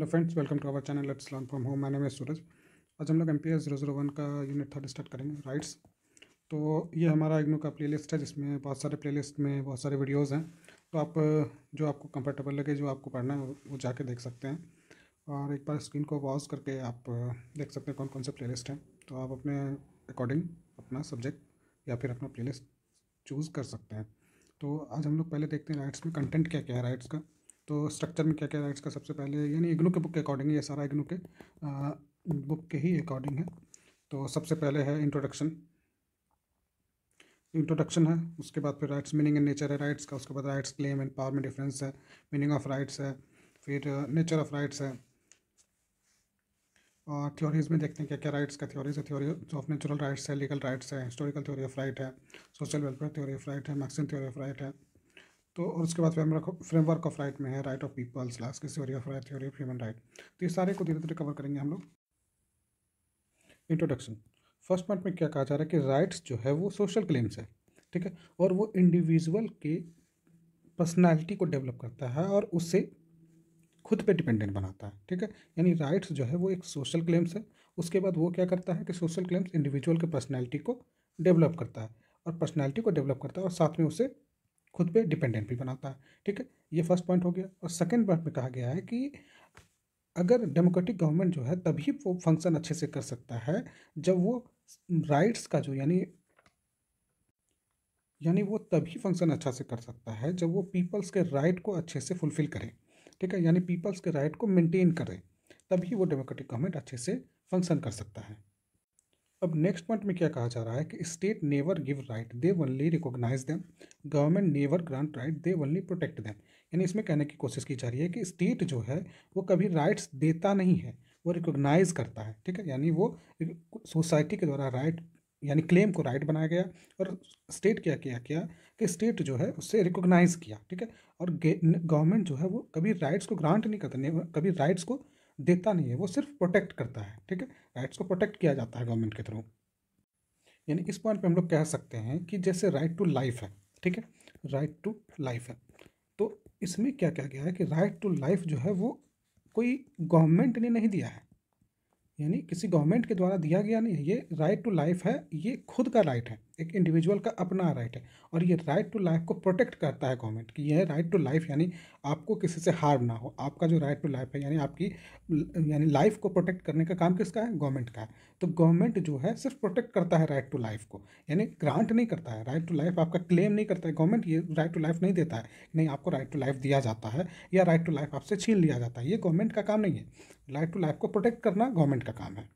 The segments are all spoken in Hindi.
hello friends welcome to our channel let's learn from home मैंने में सूरज आज हम लोग M P S zero zero one का यूनिट थर्ड स्टार्ट करेंगे राइट्स तो ये हमारा इग्नू का प्लेलिस्ट है जिसमें बहुत सारे प्लेलिस्ट में बहुत सारे वीडियोस हैं तो आप जो आपको कंफर्टेबल लगे जो आपको पढ़ना है वो जाके देख सकते हैं और एक बार स्क्रीन को वॉज करके आप देख सकते हैं कौन कौन से प्ले लिस्ट हैं तो आप अपने अकॉर्डिंग अपना सब्जेक्ट या फिर अपना प्ले लिस्ट चूज़ कर सकते हैं तो आज हम लोग पहले देखते हैं राइट्स में कंटेंट क्या क्या है राइट्स का तो स्ट्रक्चर में क्या क्या है इसका सबसे पहले यानी इग्नू के बुक के अकॉर्डिंग ये सारा इग्नू के आ, बुक के ही अकॉर्डिंग है तो सबसे पहले है इंट्रोडक्शन इंट्रोडक्शन है उसके बाद फिर राइट्स मीनिंग एंड नेचर है राइट्स का उसके बाद राइट्स क्लेम एंड पावर में डिफरेंस है मीनिंग ऑफ राइट्स है फिर नेचर ऑफ राइट्स है और थ्योरीज में देखते हैं क्या क्या राइट्स का थ्योरीज है थ्योरी ऑफ नेचुरल राइट्स है लीगल राइट्स है हिस्टोरिकल थ्योरी ऑफ राइट है social welfare theory of right है मैक्सिम थ्योरी ऑफ राइट है तो और उसके बाद फ्रेमवर्क ऑफ राइट में है राइट ऑफ पीपल्स लास्ट की theory of right theory of human right तो ये सारे को धीरे धीरे कवर करेंगे हम लोग इंट्रोडक्शन फर्स्ट पॉइंट में क्या कहा जा रहा है कि राइट्स जो है वो सोशल क्लेम्स है ठीक है और वो इंडिविजुअल के पर्सनैलिटी को डेवलप करता है और उससे खुद पे डिपेंडेंट बनाता है ठीक है यानी राइट्स जो है वो एक सोशल क्लेम्स है उसके बाद वो क्या करता है कि सोशल क्लेम्स इंडिविजुअल के पर्सनैलिटी को डेवलप करता है और पर्सनैलिटी को डेवलप करता है और साथ में उसे खुद पे डिपेंडेंट भी बनाता है ठीक है ये फर्स्ट पॉइंट हो गया और सेकेंड पॉइंट में कहा गया है कि अगर डेमोक्रेटिक गवर्नमेंट जो है तभी वो फंक्शन अच्छे से कर सकता है जब वो राइट्स का जो यानी यानी वो तभी फंक्शन अच्छा से कर सकता है जब वो पीपल्स के राइट को अच्छे से फुलफिल करें ठीक है यानी पीपल्स के राइट को मेंटेन करें तभी वो डेमोक्रेटिक गवर्नमेंट अच्छे से फंक्शन कर सकता है अब नेक्स्ट पॉइंट में क्या कहा जा रहा है कि state never give right they only recognise them government never grant right they only protect them यानी इसमें कहने की कोशिश की जा रही है कि स्टेट जो है वो कभी राइट्स देता नहीं है वो रिकॉग्नाइज करता है ठीक है यानी वो सोसाइटी के द्वारा राइट यानी क्लेम को राइट बनाया गया और स्टेट क्या किया क्या कि स्टेट जो है उससे रिकॉग्नाइज किया ठीक है और गवर्नमेंट जो है वो कभी राइट्स को ग्रांट नहीं करता कभी राइट्स को देता नहीं है वो सिर्फ प्रोटेक्ट करता है ठीक है राइट्स को प्रोटेक्ट किया जाता है गवर्नमेंट के थ्रू यानी इस पॉइंट पे हम लोग कह सकते हैं कि जैसे राइट टू लाइफ है ठीक है राइट टू लाइफ है तो इसमें क्या क्या गया है कि राइट टू लाइफ जो है वो कोई गवर्नमेंट ने नहीं दिया है यानी किसी गवर्नमेंट के द्वारा दिया गया नहीं है ये राइट टू लाइफ है ये खुद का राइट है एक इंडिविजुअल का अपना राइट है और ये राइट टू लाइफ को प्रोटेक्ट करता है गवर्नमेंट कि यह राइट टू लाइफ यानी आपको किसी से हार्म ना हो आपका जो राइट टू लाइफ है यानी आपकी यानी लाइफ को प्रोटेक्ट करने का काम किसका है गवर्नमेंट का है तो गवर्नमेंट जो है सिर्फ प्रोटेक्ट करता है राइट टू लाइफ को यानी ग्रांट नहीं करता है राइट टू लाइफ आपका क्लेम नहीं करता है गवर्नमेंट ये राइट टू लाइफ नहीं देता है नहीं आपको राइट टू लाइफ दिया जाता है या राइट टू लाइफ आपसे छीन लिया जाता है ये गवर्नमेंट का काम नहीं है राइट टू लाइफ को प्रोटेक्ट करना गवर्नमेंट का काम है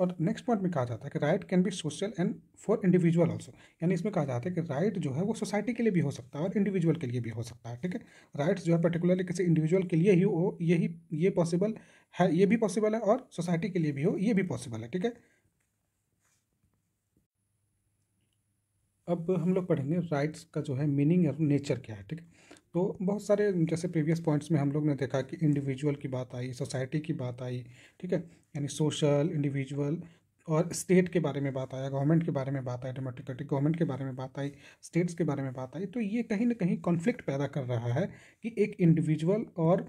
और नेक्स्ट पॉइंट में कहा जाता है कि right can be social and for individual also यानी इसमें कहा जाता है कि राइट जो है वो सोसाइटी के लिए भी हो सकता है और इंडिविजुअल के लिए भी हो सकता है ठीक है राइट्स जो है पर्टिकुलरली किसी इंडिविजुअल के लिए ही हो यही ये पॉसिबल है ये भी पॉसिबल है और सोसाइटी के लिए भी हो ये भी पॉसिबल है ठीक है अब हम लोग पढ़ेंगे राइट्स का जो है मीनिंग और नेचर क्या है ठीक है तो बहुत सारे जैसे प्रीवियस पॉइंट्स में हम लोग ने देखा कि इंडिविजुअल की बात आई सोसाइटी की बात आई ठीक है यानी सोशल इंडिविजुअल और स्टेट के बारे में बात आया गवर्नमेंट के बारे में बात आई डेमोक्रेटिक गवर्नमेंट के बारे में बात आई स्टेट्स के बारे में बात आई तो ये कहीं ना कहीं कॉन्फ्लिक्ट पैदा कर रहा है कि एक इंडिविजुअल और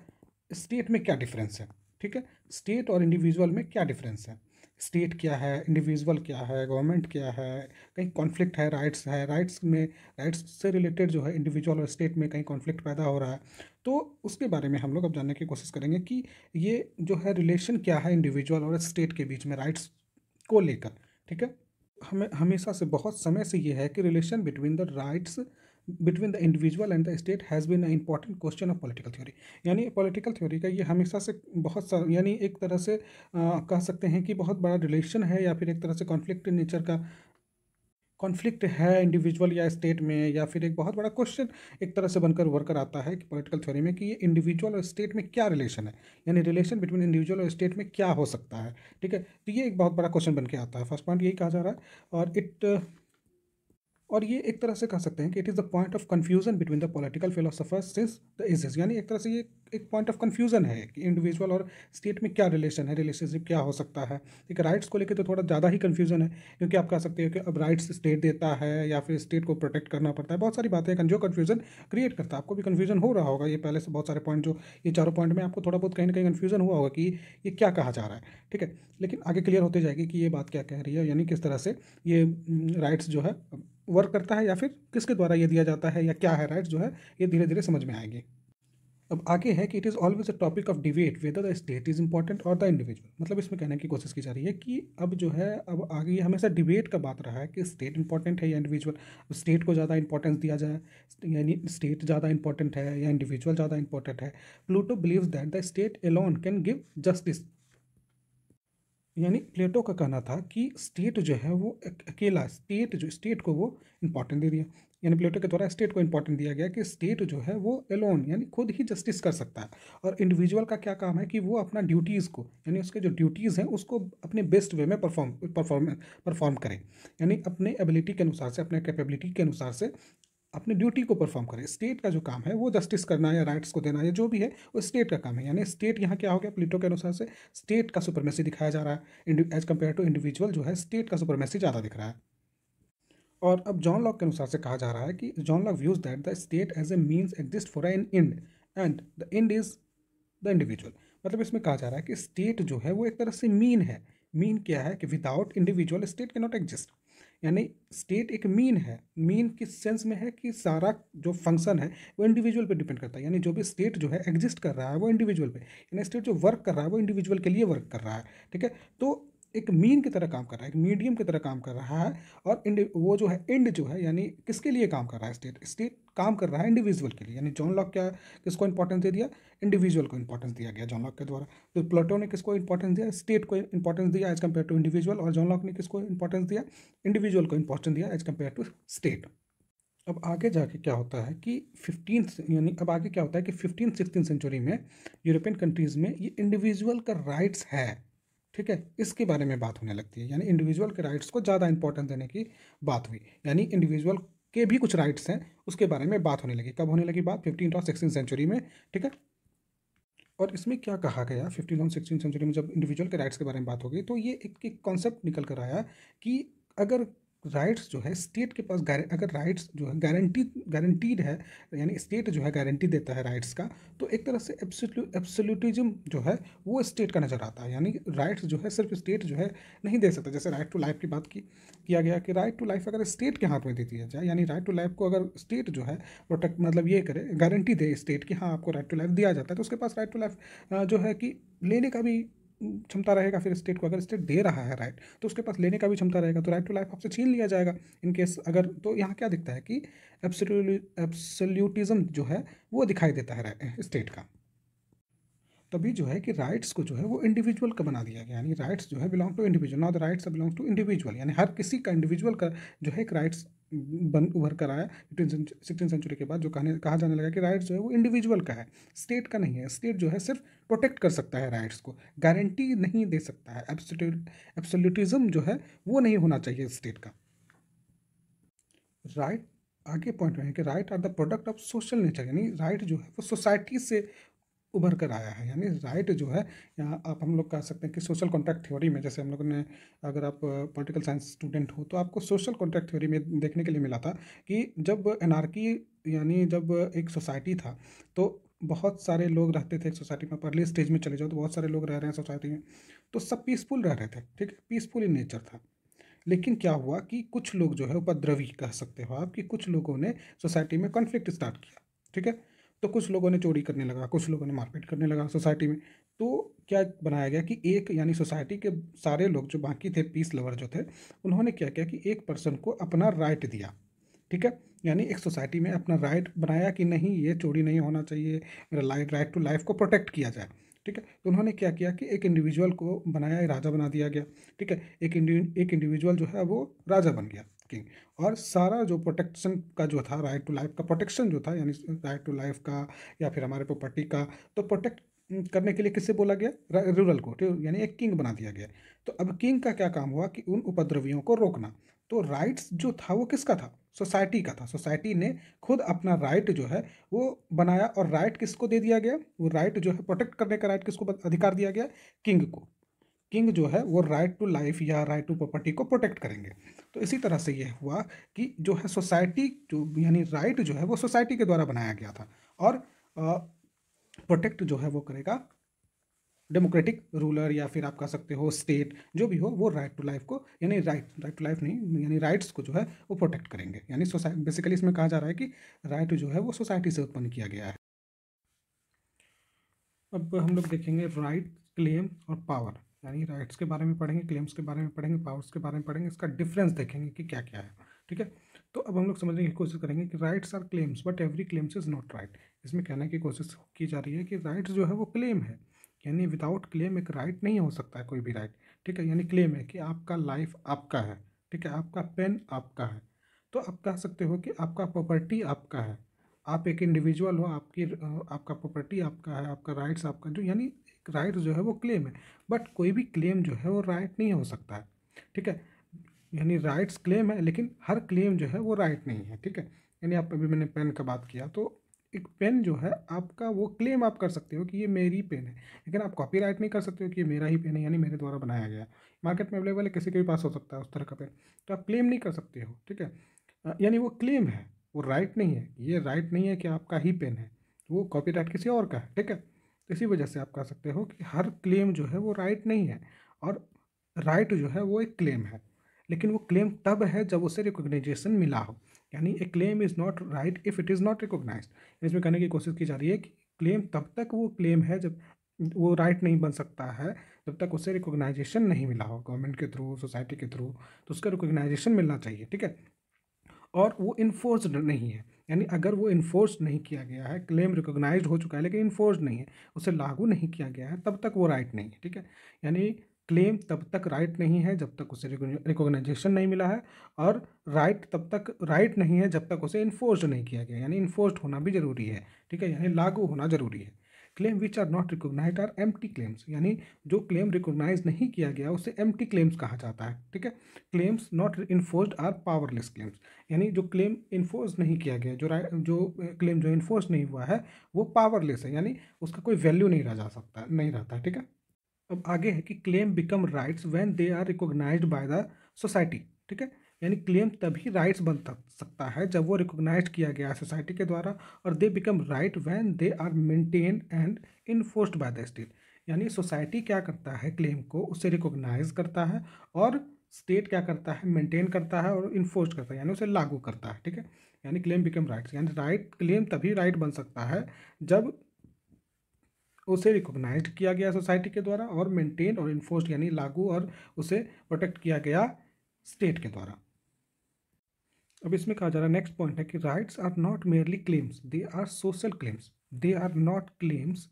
स्टेट में क्या डिफरेंस है ठीक है स्टेट और इंडिविजुअल में क्या डिफरेंस है स्टेट क्या है इंडिविजुअल क्या है गवर्नमेंट क्या है कहीं कॉन्फ्लिक्ट है राइट्स है राइट्स में राइट्स से रिलेटेड जो है इंडिविजुअल और स्टेट में कहीं कॉन्फ्लिक्ट पैदा हो रहा है तो उसके बारे में हम लोग अब जानने की कोशिश करेंगे कि ये जो है रिलेशन क्या है इंडिविजुअल और स्टेट के बीच में राइट्स को लेकर ठीक है हमें हमेशा से बहुत समय से ये है कि relation between the rights between the individual and the state has been a important question of political theory यानी पॉलिटिकल थ्योरी का ये हमेशा से बहुत सारा यानी एक तरह से आ, कह सकते हैं कि बहुत बड़ा रिलेशन है या फिर एक तरह से कॉन्फ्लिक्ट नेचर का कॉन्फ्लिक्ट है इंडिविजुअल या स्टेट में या फिर एक बहुत बड़ा क्वेश्चन एक तरह से बनकर उभर कर आता है कि पॉलिटिकल थ्योरी में कि ये इंडिविजुअल और स्टेट में क्या रिलेशन है यानी रिलेशन बिटवीन इंडिविजुअल और स्टेट में क्या हो सकता है ठीक है तो ये एक बहुत बड़ा क्वेश्चन बन के आता है फर्स्ट पॉइंट यही कहा जा रहा है और इट और ये एक तरह से कह सकते हैं कि it is the point of confusion between the political philosophers since the ages यानी एक तरह से ये एक पॉइंट ऑफ कन्फ्यूजन है कि इंडिविजुअल और स्टेट में क्या रिलेशन है रिलेशनशिप क्या हो सकता है एक राइट्स को लेकर तो थोड़ा ज़्यादा ही कन्फ्यूजन है क्योंकि आप कह सकते हो कि अब राइट्स स्टेट देता है या फिर स्टेट को प्रोटेक्ट करना पड़ता है बहुत सारी बातें हैं जो कन्फ्यूजन क्रिएट करता है आपको भी कन्फ्यूजन हो रहा होगा ये पहले से बहुत सारे पॉइंट जो ये चारों पॉइंट में आपको थोड़ा बहुत कहीं ना कहीं कन्फ्यूजन हुआ होगा कि ये क्या कहा जा रहा है ठीक है लेकिन आगे क्लियर होते जाएगी कि ये बात क्या कह रही है यानी किस तरह से ये राइट्स हम्म, जो है वर्क करता है या फिर किसके द्वारा ये दिया जाता है या क्या है राइट जो है ये धीरे धीरे समझ में आएंगे अब आगे है कि it is always a topic of debate whether the state is important और द इंडिविजुअल मतलब इसमें कहने की कोशिश की जा रही है कि अब जो है अब आगे हमेशा डिबेट का बात रहा है कि स्टेट इंपॉर्टेंट है या इंडिविजुअल स्टेट को ज़्यादा इंपॉर्टेंस दिया जाए यानी स्टेट ज़्यादा इंपॉर्टेंट है या इंडिविजुअल ज़्यादा इंपॉर्टेंट है Plato believe that the state alone can give justice यानी प्लेटो का कहना था कि स्टेट जो है वो अकेला स्टेट जो स्टेट को वो इम्पोर्टेंट दे दिया यानी प्लेटो के द्वारा स्टेट को इम्पोर्टेंट दिया गया कि स्टेट जो है वो एलोन यानी खुद ही जस्टिस कर सकता है और इंडिविजुअल का क्या काम है कि वो अपना ड्यूटीज़ को यानी उसके जो ड्यूटीज़ हैं उसको अपने बेस्ट वे में परफॉर्म परफॉर्म परफॉर्म करें यानी अपने एबिलिटी के अनुसार से अपने कैपेबिलिटी के अनुसार से अपने ड्यूटी को परफॉर्म करें स्टेट का जो काम है वो जस्टिस करना या राइट्स को देना या जो भी है वो स्टेट का काम है यानी स्टेट यहाँ क्या हो गया प्लेटो के अनुसार से स्टेट का सुपरमेसी दिखाया जा रहा है एज कम्पेयर टू इंडिविजुअल जो है स्टेट का सुपरमेसी ज़्यादा दिख रहा है और अब जॉन लॉक के अनुसार से कहा जा रहा है कि John Locke views that the state as a means exist for an end and the end is the individual मतलब इसमें कहा जा रहा है कि स्टेट जो है वो एक तरह से मीन है मीन क्या है कि विदाउट इंडिविजुअल स्टेट के नॉट एग्जिस्ट यानी स्टेट एक मीन है मीन किस सेंस में है कि सारा जो फंक्शन है वो इंडिविजुअल पे डिपेंड करता है यानी जो भी स्टेट जो है एग्जिस्ट कर रहा है वो इंडिविजुअल पे यानी स्टेट जो वर्क कर रहा है वो इंडिविजुअल के लिए वर्क कर रहा है ठीक है तो एक मीन की तरह काम कर रहा है एक मीडियम की तरह काम कर रहा है और इंड वो जो है एंड जो है यानी किसके लिए काम कर रहा है स्टेट स्टेट काम कर रहा है इंडिविजुअल के लिए यानी जॉन लॉक क्या किसको इंपॉर्टेंस दे दिया इंडिविजुअल को इंपॉर्टेंस दिया गया जॉन लॉक के द्वारा तो प्लेटो ने किसको इंपॉर्टेंस दिया स्टेट को इंपॉर्टेंस दिया एज कम्पेयर टू इंडिविजुअल और जॉन लॉक ने किसको इंपॉर्टेंस दिया इंडिविजुअल को इंपॉर्टेंस दिया एज कम्पेयर टू स्टेट अब आगे जाके क्या होता है कि फिफ्टीन यानी अब आगे क्या होता है कि फिफ्टीन सिक्सटीन सेंचुरी में यूरोपियन कंट्रीज़ में ये इंडिविजुअल का राइट्स है ठीक है इसके बारे में बात होने लगती है यानी इंडिविजुअल के राइट्स को ज़्यादा इंपॉर्टेंस देने की बात हुई यानी इंडिविजुअल के भी कुछ राइट्स हैं उसके बारे में बात होने लगी कब होने लगी बात फिफ्टीन और सिक्सटीन सेंचुरी में ठीक है और इसमें क्या कहा गया फिफ्टीन और सिक्सटीन सेंचुरी में जब इंडिविजुअल के राइट्स के बारे में बात हो गई तो ये एक, एक कॉन्सेप्ट निकल कर आया कि अगर राइट्स जो है स्टेट के पास अगर राइट्स जो है गारंटी गारंटीड है यानी स्टेट जो है गारंटी देता है राइट्स का तो एक तरह से एब्सोल्यूटिज्म जो है वो स्टेट का नज़र आता है यानी राइट्स जो है सिर्फ स्टेट जो है नहीं दे सकता जैसे राइट टू लाइफ की बात की किया गया कि राइट टू लाइफ अगर स्टेट के हाथ में दे दिया जाए यानी राइट टू लाइफ को अगर स्टेट जो है प्रोटेक्ट मतलब ये करे गारंटी दे स्टेट कि हाँ आपको राइट टू लाइफ दिया जाता है तो उसके पास राइट टू लाइफ जो है कि लेने का भी क्षमता रहेगा फिर स्टेट को अगर स्टेट दे रहा है राइट तो उसके पास लेने का भी क्षमता रहेगा तो राइट टू लाइफ आपसे छीन लिया जाएगा इन केस अगर तो यहाँ क्या दिखता है कि एब्सोल्यूटिज्म जो है वो दिखाई देता है स्टेट का तभी जो है कि राइट्स को जो है वो इंडिविजुअल का बना दिया गया यानी राइट्स जो है belong to individual not the rights belong to individual यानी हर किसी का इंडिविजुअल का जो है एक राइट्स बन उभर कर आया फिफ्टीन सिक्सटीन सेंचुरी के बाद जो कहने कहा जाने लगा कि राइट्स जो है वो इंडिविजुअल का है स्टेट का नहीं है स्टेट जो है सिर्फ प्रोटेक्ट कर सकता है राइट्स को गारंटी नहीं दे सकता है एब्सोल्यूटिज्म जो है वो नहीं होना चाहिए स्टेट का राइट आगे पॉइंट में है कि right are the product of social nature यानी राइट जो है वो सोसाइटी से उभर कर आया है यानी राइट जो है यहाँ आप हम लोग कह सकते हैं कि सोशल कॉन्ट्रैक्ट थ्योरी में जैसे हम लोग ने अगर आप पॉलिटिकल साइंस स्टूडेंट हो तो आपको सोशल कॉन्ट्रैक्ट थ्योरी में देखने के लिए मिला था कि जब एनार्की यानी जब एक सोसाइटी था तो बहुत सारे लोग रहते थे एक सोसाइटी में पर्ली स्टेज में चले जाओ तो बहुत सारे लोग रह रहे हैं सोसाइटी में तो सब पीसफुल रह रहे थे ठीक है पीसफुल इन नेचर था लेकिन क्या हुआ कि कुछ लोग जो है उपद्रवी कह सकते हो आप कि कुछ लोगों ने सोसाइटी में कॉन्फ्लिक्ट स्टार्ट किया ठीक है तो कुछ लोगों ने चोरी करने लगा कुछ लोगों ने मारपीट करने लगा सोसाइटी में तो क्या बनाया गया कि एक यानी सोसाइटी के सारे लोग जो बाकी थे पीस लवर जो थे उन्होंने क्या किया कि एक पर्सन को अपना राइट दिया ठीक है यानी एक सोसाइटी में अपना राइट बनाया कि नहीं ये चोरी नहीं होना चाहिए मेरा लाइफ राइट टू लाइफ को प्रोटेक्ट किया जाए ठीक है तो उन्होंने क्या किया कि एक इंडिविजुअल को बनाया राजा बना दिया गया ठीक है एक इंडिव एक इंडिविजुअल जो है वो राजा बन गया की और सारा जो प्रोटेक्शन का जो था राइट टू लाइफ का प्रोटेक्शन जो था यानी राइट टू लाइफ का या फिर हमारे प्रॉपर्टी का तो प्रोटेक्ट करने के लिए किससे बोला गया रूरल को यानी एक किंग बना दिया गया तो अब किंग का क्या काम हुआ कि उन उपद्रवियों को रोकना तो राइट्स जो था वो किसका था सोसाइटी का था सोसाइटी ने खुद अपना राइट जो है वो बनाया और राइट किसको दे दिया गया वो राइट जो है प्रोटेक्ट करने का राइट किसको अधिकार दिया गया किंग को किंग जो है वो राइट टू लाइफ या राइट टू प्रॉपर्टी को प्रोटेक्ट करेंगे तो इसी तरह से यह हुआ कि जो है सोसाइटी जो यानी राइट जो है वो सोसाइटी के द्वारा बनाया गया था और प्रोटेक्ट जो है वो करेगा डेमोक्रेटिक रूलर या फिर आप कह सकते हो स्टेट जो भी हो वो राइट टू लाइफ को यानी राइट राइट टू लाइफ नहीं यानी राइट्स को जो है वो प्रोटेक्ट करेंगे यानी सोसाइटी बेसिकली इसमें कहा जा रहा है कि राइट जो है वो सोसाइटी से उत्पन्न किया गया है अब हम लोग देखेंगे राइट क्लेम और पावर यानी राइट्स के बारे में पढ़ेंगे क्लेम्स के बारे में पढ़ेंगे पावर्स के बारे में पढ़ेंगे इसका डिफरेंस देखेंगे कि क्या क्या है ठीक है तो अब हम लोग समझने की कोशिश करेंगे कि rights are claims but every claims is not right इसमें कहने की कोशिश की जा रही है कि राइट्स जो है वो क्लेम है यानी विदाउट क्लेम एक राइट नहीं हो सकता है कोई भी राइट ठीक है यानी क्लेम है कि आपका लाइफ आपका है ठीक है आपका पेन आपका है तो आप कह सकते हो कि आपका प्रॉपर्टी आपका है आप एक इंडिविजुअल हो आपकी आपका प्रॉपर्टी आपका है आपका राइट्स आपका जो यानी राइट जो है वो क्लेम है बट कोई भी क्लेम जो है वो राइट नहीं हो सकता है ठीक है यानी राइट्स क्लेम है लेकिन हर क्लेम जो है वो राइट नहीं है ठीक है यानी आप अभी मैंने पेन का बात किया तो एक पेन जो है आपका वो क्लेम आप कर सकते हो कि ये मेरी पेन है लेकिन आप कॉपी राइट नहीं कर सकते हो कि ये मेरा ही पेन है यानी मेरे द्वारा बनाया गया मार्केट में अवेलेबल है किसी के भी पास हो सकता है उस तरह का पेन तो आप क्लेम नहीं कर सकते हो ठीक है यानी वो क्लेम है वो राइट नहीं है ये राइट नहीं है कि आपका ही पेन है वो कॉपी राइट किसी और का है ठीक है इसी वजह से आप कह सकते हो कि हर क्लेम जो है वो राइट नहीं है और राइट जो है वो एक क्लेम है लेकिन वो क्लेम तब है जब उसे रिकोगनाइजेशन मिला हो यानी a claim is not right if it is not recognise इसमें कहने की कोशिश की जा रही है कि क्लेम तब तक वो क्लेम है जब वो राइट नहीं बन सकता है जब तक उसे रिकोगनाइजेशन नहीं मिला हो गवर्नमेंट के थ्रू सोसाइटी के थ्रू तो उसका रिकोगनाइजेशन मिलना चाहिए ठीक है और वो इन्फोर्स नहीं है यानी अगर वो इन्फोर्स नहीं किया गया है क्लेम रिकोगनाइज हो चुका है लेकिन इन्फोर्स नहीं है उसे लागू नहीं किया गया है तब तक वो राइट नहीं है ठीक है यानी क्लेम तब तक राइट नहीं है जब तक उसे रिकोगनाइजेशन नहीं मिला है और राइट तब तक राइट नहीं है जब तक उसे इन्फोर्स नहीं किया गया यानी इन्फोर्स्ड होना भी ज़रूरी है ठीक है यानी लागू होना ज़रूरी है claim which are not recognise are um claims यानी जो क्लेम रिकोगनाइज नहीं किया गया उसे एम क्लेम्स कहा जाता है ठीक है claims not enforce are powerless claims यानी जो क्लेम इन्फोर्स नहीं किया गया जो जो क्लेम जो इन्फोर्स नहीं हुआ है वो पावरलेस है यानी उसका कोई वैल्यू नहीं रह जा सकता नहीं रहता ठीक है अब आगे है कि claim become rights when they are recognise by the society ठीक है यानी क्लेम तभी राइट्स बन सकता है जब वो रिकोगनाइज किया गया है सोसाइटी के द्वारा और they become right when they are maintain and enforced by the state यानी सोसाइटी क्या करता है क्लेम को उसे रिकोगनाइज करता है और स्टेट क्या करता है मेंटेन करता है और इन्फोर्स करता है यानी उसे लागू करता है ठीक है यानी क्लेम बिकम राइट्स यानी राइट क्लेम तभी राइट बन सकता है जब उसे रिकोगनाइज किया गया सोसाइटी के द्वारा और मेंटेन और इन्फोर्स यानी लागू और उसे प्रोटेक्ट किया गया स्टेट के द्वारा अब इसमें कहा जा रहा है नेक्स्ट पॉइंट है कि rights are not merely claims they are social claims they are not claims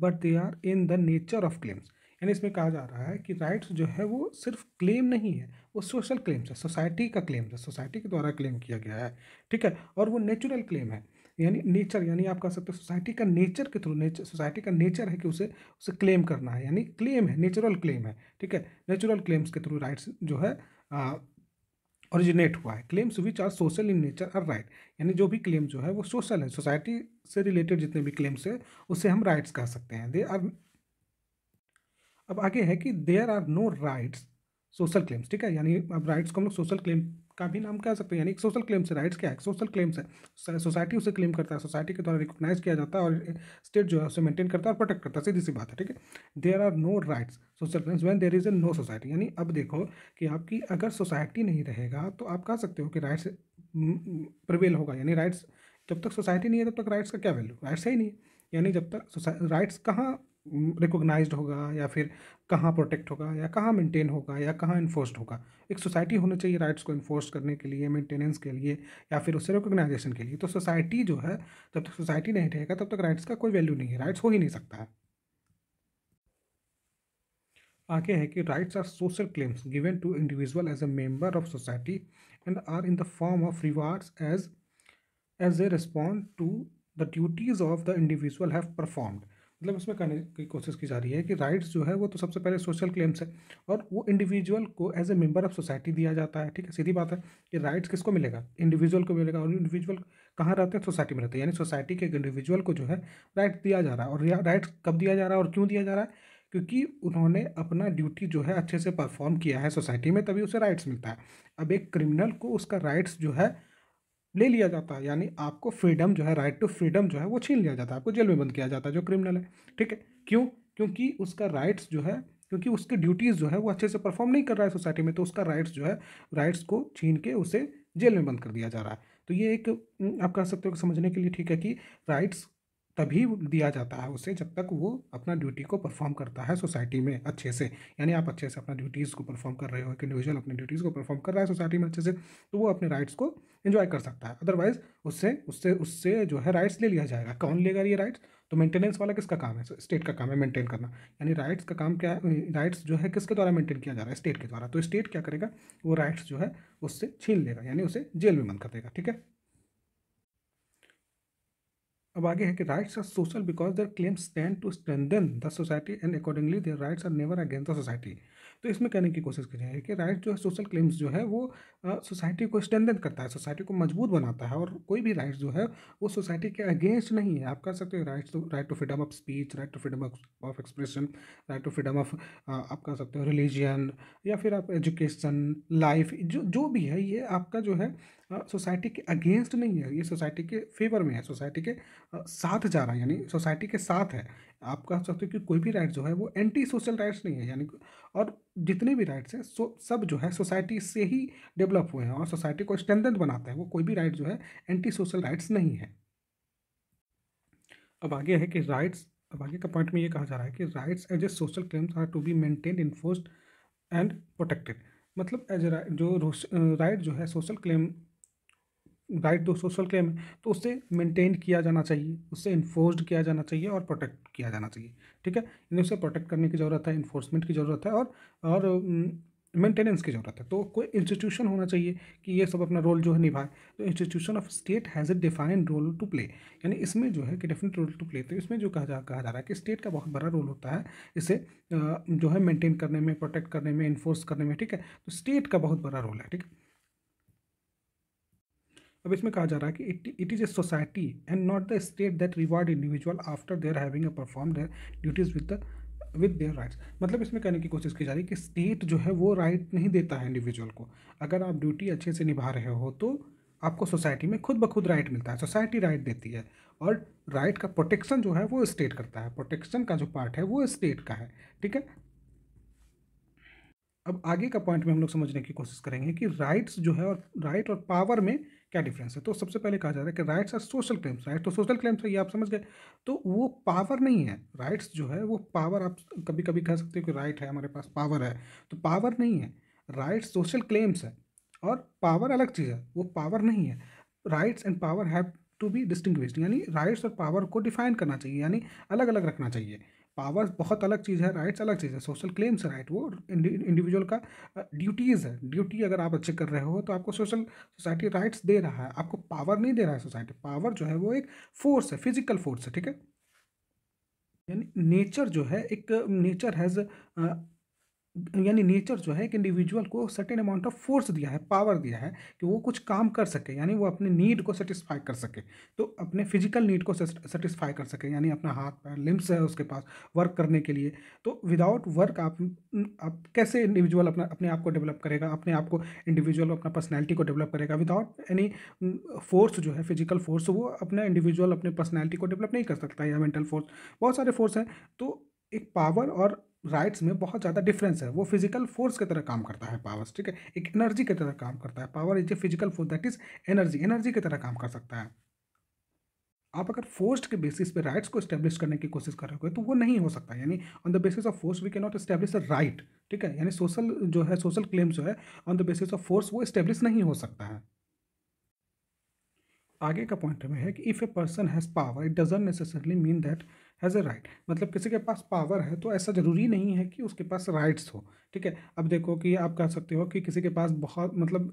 but they are in the nature of claims यानी इसमें कहा जा रहा है कि राइट्स जो है वो सिर्फ क्लेम नहीं है वो सोशल क्लेम्स है सोसाइटी का क्लेम्स है सोसाइटी के द्वारा क्लेम किया गया है ठीक है और वो नेचुरल क्लेम है यानी नेचर यानी आप कह सकते हो सोसाइटी का नेचर के थ्रू नेचर सोसाइटी का नेचर है कि उसे उसे क्लेम करना है यानी क्लेम है नेचुरल क्लेम है ठीक है नेचुरल क्लेम्स के थ्रू राइट्स जो है आ, ओरिजिनेट हुआ है claims which are social in nature are right यानी जो भी क्लेम जो है वो सोशल है सोसाइटी से रिलेटेड जितने भी क्लेम्स है उसे हम राइट्स कह सकते हैं दे आर अब आगे है कि there are no rights social claims ठीक है यानी अब राइट्स को हम लोग सोशल क्लेम का भी नाम कह सकते हैं यानी एक सोशल क्लेम्स है राइट्स क्या है सोशल क्लेम्स है सोसाइटी उसे क्लेम करता है सोसाइटी के द्वारा रिकोगनाइज किया जाता है और स्टेट जो है उसे मेंटेन करता है और प्रोटेक्ट करता है सीधी सी बात है ठीक है there are no rights social claims when there is a no society यानी अब देखो कि आपकी अगर सोसाइटी नहीं रहेगा तो आप कह सकते हो कि राइट्स प्रवेल होगा यानी राइट्स जब तक सोसाइटी नहीं है तब तक राइट्स का क्या वैल्यू राइट्स है ही नहीं यानी जब तक राइट्स कहाँ रिकोगनाइज होगा या फिर कहाँ प्रोटेक्ट होगा या कहाँ मेंटेन होगा या कहाँ इन्फोर्स्ड होगा एक सोसाइटी होनी चाहिए राइट्स को इन्फोर्स करने के लिए मेंटेनेंस के लिए या फिर उससे रिकोगनाइजेशन के लिए तो सोसाइटी जो है जब तक सोसाइटी नहीं रहेगा तब तक राइट्स का कोई वैल्यू नहीं है राइट्स हो ही नहीं सकता है आगे है कि rights are social claims given to individual as a member of society and are in the form of rewards as as a respond to the duties of the individual have performed मतलब इसमें करने की कोशिश की जा रही है कि राइट्स जो है वो तो सबसे पहले सोशल क्लेम्स है और वो इंडिविजुअल को as a member of society दिया जाता है ठीक है सीधी बात है कि राइट्स किसको मिलेगा इंडिविजुअल को मिलेगा और इंडिविजुअल कहाँ रहते हैं सोसाइटी में रहते हैं यानी सोसाइटी के एक इंडिविजुअल को जो है राइट दिया जा रहा है और राइट्स कब दिया जा रहा है और क्यों दिया जा रहा है क्योंकि उन्होंने अपना ड्यूटी जो है अच्छे से परफॉर्म किया है सोसाइटी में तभी उसे राइट्स मिलता है अब एक क्रिमिनल को उसका राइट्स जो है ले लिया जाता है यानी आपको फ्रीडम जो है राइट टू फ्रीडम जो है वो छीन लिया जाता है आपको जेल में बंद किया जाता है जो क्रिमिनल है ठीक है क्यों क्योंकि उसका राइट्स जो है क्योंकि उसकी ड्यूटीज़ जो है वो अच्छे से परफॉर्म नहीं कर रहा है सोसाइटी में तो उसका राइट्स जो है राइट्स को छीन के उसे जेल में बंद कर दिया जा रहा है तो ये एक आप कह सकते हो कि समझने के लिए ठीक है कि राइट्स तभी दिया जाता है उसे जब तक वो अपना ड्यूटी को परफॉर्म करता है सोसाइटी में अच्छे से यानी आप अच्छे से अपना ड्यूटीज़ को परफॉर्म कर रहे हो एक इंडिविजुअल अपने ड्यूटीज़ को परफॉर्म कर रहा है सोसाइटी में अच्छे से तो वो अपने राइट्स को इन्जॉय कर सकता है अदरवाइज उससे उससे उससे जो है राइट्स ले लिया जाएगा कौन लेगा ये राइट्स तो मेंटेनेंस वाला किसका काम है स्टेट का काम है मेंटेन करना यानी राइट्स का काम क्या है राइट्स जो है किसके द्वारा मेंटेन किया जा रहा है स्टेट के द्वारा तो स्टेट क्या करेगा वो राइट्स जो है उससे छीन लेगा यानी उसे जेल में बंद कर देगा ठीक है अब आगे है कि rights are social because their claims stand to strengthen the society and accordingly their rights are never against the society तो इसमें कहने की कोशिश करिए कि राइट जो है सोशल क्लेम्स जो है वो सोसाइटी को स्ट्रेंथन करता है सोसाइटी को मजबूत बनाता है और कोई भी राइट्स जो है वो सोसाइटी के अगेंस्ट नहीं है आप कह सकते हो rights right to freedom of speech right to freedom of expression right to freedom of आप कह सकते हो रिलीजन या फिर आप एजुकेशन लाइफ जो जो भी है ये आपका जो है सोसाइटी के अगेंस्ट नहीं है ये सोसाइटी के फेवर में है सोसाइटी के साथ जा रहा है यानी सोसाइटी के साथ है आप कह सकते हो कि कोई भी राइट जो है वो एंटी सोशल राइट्स नहीं है यानी और जितने भी राइट्स हैं सो सब जो है सोसाइटी से ही डेवलप हुए हैं और सोसाइटी को स्ट्रेंथन बनाते हैं वो कोई भी राइट जो है एंटी सोशल राइट्स नहीं है अब आगे है कि राइट्स अब आगे का पॉइंट में ये कहा जा रहा है कि rights as a social claims are to be maintain enforced and protected मतलब एज ए जो राइट जो है सोशल क्लेम राइट दो सोशल क्लेम है तो उससे मेंटेन किया जाना चाहिए उससे इन्फोर्स किया जाना चाहिए और प्रोटेक्ट किया जाना चाहिए ठीक है इन्हें उसे प्रोटेक्ट करने की ज़रूरत है इन्फोर्समेंट की ज़रूरत है और और मेंटेनेंस की ज़रूरत है तो कोई इंस्टीट्यूशन होना चाहिए कि ये सब अपना रोल जो है निभाए तो institution of state has a defined role to play यानी इसमें जो है कि डेफिनेट रोल टू प्ले तो इसमें जो कहा जा कहा जा रहा है कि स्टेट का बहुत बड़ा रोल होता है इसे जो है मेंटेन करने में प्रोटेक्ट करने में इन्फोर्स करने में ठीक है तो स्टेट का बहुत बड़ा रोल है ठीक है अब इसमें कहा जा रहा है कि it is a society and not the state that reward individual after their having a perform their duties with the with their rights मतलब इसमें कहने की कोशिश की जा रही है कि स्टेट जो है वो राइट नहीं देता है इंडिविजुअल को अगर आप ड्यूटी अच्छे से निभा रहे हो तो आपको सोसाइटी में खुद ब खुद राइट मिलता है सोसाइटी राइट देती है और राइट का प्रोटेक्शन जो है वो स्टेट करता है प्रोटेक्शन का जो पार्ट है वो स्टेट का है ठीक है अब आगे का पॉइंट में हम लोग समझने की कोशिश करेंगे कि राइट्स जो है और राइट और पावर में क्या डिफरेंस है तो सबसे पहले कहा जा रहा है कि rights are social claims right तो सोशल क्लेम्स है ये आप समझ गए तो वो पावर नहीं है राइट्स जो है वो पावर आप कभी कभी कह सकते हो कि राइट है हमारे पास पावर है तो पावर नहीं है राइट्स सोशल क्लेम्स है और पावर अलग चीज़ है वो पावर नहीं है rights and power have to be distinguished यानी राइट्स और पावर को डिफाइन करना चाहिए यानी अलग अलग रखना चाहिए पावर्स बहुत अलग चीज़ है राइट्स अलग चीज़ है सोशल क्लेम्स राइट वो इंडिविजुअल का ड्यूटीज़ है ड्यूटी अगर आप अच्छे कर रहे हो तो आपको सोशल सोसाइटी राइट्स दे रहा है आपको पावर नहीं दे रहा है सोसाइटी पावर जो है वो एक फोर्स है फिजिकल फोर्स है ठीक है यानी नेचर जो है एक नेचर हैज़ यानी नेचर जो है एक इंडिविजुअल को सर्टेन अमाउंट ऑफ फोर्स दिया है पावर दिया है कि वो कुछ काम कर सके यानी वो अपने नीड को सेटिस्फाई कर सके तो अपने फिजिकल नीड को सेटिस्फाई कर सके यानी अपना हाथ पैर लिम्स है उसके पास वर्क करने के लिए तो विदाउट वर्क आप आप कैसे इंडिविजुअल अपना अपने आप को डेवलप करेगा अपने आप को इंडिविजुअल अपना पर्सनैलिटी को डेवलप करेगा विदाउट एनी फोर्स जो है फिजिकल फोर्स वो अपना इंडिविजुअल अपने पर्सनैलिटी को डेवलप नहीं कर सकता या मेंटल फोर्स बहुत सारे फोर्स हैं तो एक पावर और राइट्स में बहुत ज़्यादा डिफरेंस है वो फिजिकल फोर्स की तरह काम करता है पावर्स ठीक है एक एनर्जी की तरह काम करता है power is a physical force that is energy energy की तरह काम कर सकता है आप अगर फोर्स के बेसिस पे राइट्स को स्टैब्लिश करने की कोशिश कर रहे हो तो वो नहीं हो सकता यानी on the basis of force we can not establish a right ठीक है यानी सोशल जो है सोशल क्लेम्स जो है on the basis of force वो स्टैब्लिश नहीं हो सकता है आगे का पॉइंट में है कि if a person has power it doesn't necessarily mean that has a right मतलब किसी के पास पावर है तो ऐसा ज़रूरी नहीं है कि उसके पास राइट्स हो ठीक है अब देखो कि आप कह सकते हो कि किसी के पास बहुत मतलब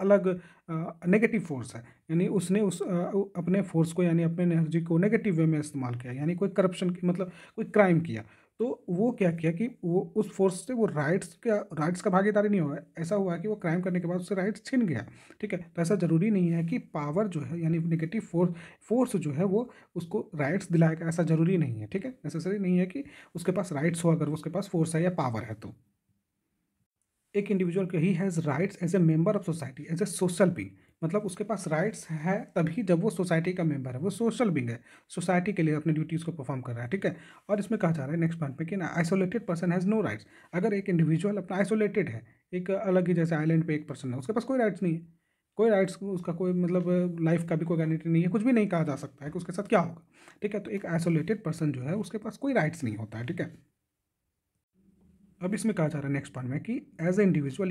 अलग नेगेटिव फोर्स है यानी उसने उस आ, अपने फोर्स को यानी अपने एनर्जी को नेगेटिव वे में इस्तेमाल किया यानी कोई करप्शन मतलब कोई क्राइम किया तो वो क्या किया कि वो उस फोर्स से वो राइट्स का राइट्स का भागीदारी नहीं हुआ ऐसा हुआ कि वो क्राइम करने के बाद उससे राइट्स छिन गया ठीक है तो ऐसा ज़रूरी नहीं है कि पावर जो है यानी नेगेटिव फोर्स फोर्स जो है वो उसको राइट्स दिलाएगा ऐसा ज़रूरी नहीं है ठीक है नेसेसरी नहीं है कि उसके पास राइट्स हो अगर उसके पास फोर्स है या पावर है तो एक इंडिविजुअल के ही has rights as a member of society as a social being मतलब उसके पास राइट्स है तभी जब वो सोसाइटी का मेंबर है वो सोशल बींग है सोसाइटी के लिए अपनी ड्यूटीज़ को परफॉर्म कर रहा है ठीक है और इसमें कहा जा रहा है नेक्स्ट पॉइंट पे कि ना isolated person has no rights अगर एक इंडिविजुअल अपना आइसोलेटेड है एक अलग ही जैसे आइलैंड पे एक पर्सन है उसके पास कोई राइट्स नहीं है कोई राइट्स उसका कोई मतलब लाइफ का भी कोई गारंटी नहीं है कुछ भी नहीं कहा जा सकता है कि उसके साथ क्या होगा ठीक है तो एक आइसोलेटेड पर्सन जो है उसके पास कोई राइट्स नहीं होता है ठीक है अब इसमें कहा जा रहा है नेक्स्ट पॉइंट में कि as a individual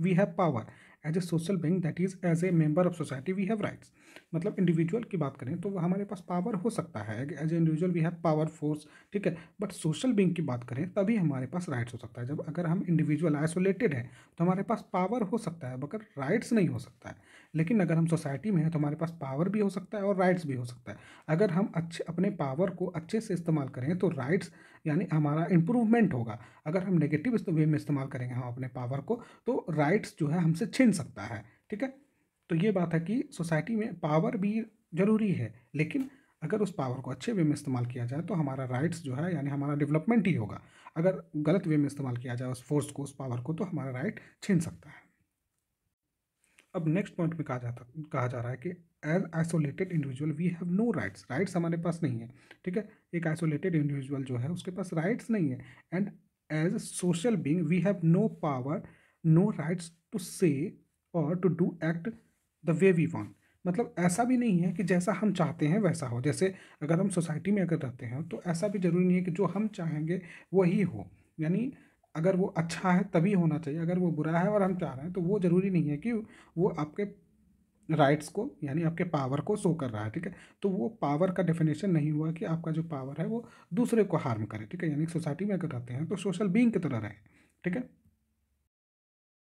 we have power as a social being that is as a member of society we have rights मतलब इंडिविजुअल की बात करें तो हमारे पास पावर हो सकता है as a individual we have power force ठीक है बट सोशल बिंग की बात करें तभी हमारे पास राइट्स हो सकता है जब अगर हम इंडिविजुअल आइसोलेटेड हैं तो हमारे पास पावर हो सकता है मगर राइट्स नहीं हो सकता है लेकिन अगर हम सोसाइटी में हैं तो हमारे पास पावर भी हो सकता है और राइट्स भी हो सकता है अगर हम अच्छे अपने पावर को अच्छे से इस्तेमाल करें तो राइट्स यानी हमारा इम्प्रूवमेंट होगा अगर हम नेगेटिव इस वे में इस्तेमाल करेंगे हम अपने पावर को तो राइट्स जो है हमसे छीन सकता है ठीक है तो ये बात है कि सोसाइटी में पावर भी ज़रूरी है लेकिन अगर उस पावर को अच्छे वे में इस्तेमाल किया जाए तो हमारा राइट्स जो है यानी हमारा डेवलपमेंट ही होगा अगर गलत वे में इस्तेमाल किया जाए उस फोर्स को उस पावर को तो हमारा राइट छीन सकता है अब नेक्स्ट पॉइंट में कहा जाता कहा जा रहा है कि as isolated individual we have no rights rights हमारे पास नहीं है ठीक है एक आइसोलेटेड इंडिविजुअल जो है उसके पास राइट्स नहीं है and as a social being we have no power no rights to say और to do act the way we want मतलब ऐसा भी नहीं है कि जैसा हम चाहते हैं वैसा हो जैसे अगर हम सोसाइटी में अगर रहते हैं तो ऐसा भी ज़रूरी नहीं है कि जो हम चाहेंगे वही हो यानी अगर वो अच्छा है तभी होना चाहिए अगर वो बुरा है और हम चाह रहे हैं तो वो ज़रूरी नहीं है कि वो आपके राइट्स को यानी आपके पावर को शो कर रहा है ठीक है तो वो पावर का डेफिनेशन नहीं हुआ कि आपका जो पावर है वो दूसरे को हार्म करे ठीक है यानी सोसाइटी में अगर रहते हैं तो सोशल बींग की तरह रहे ठीक है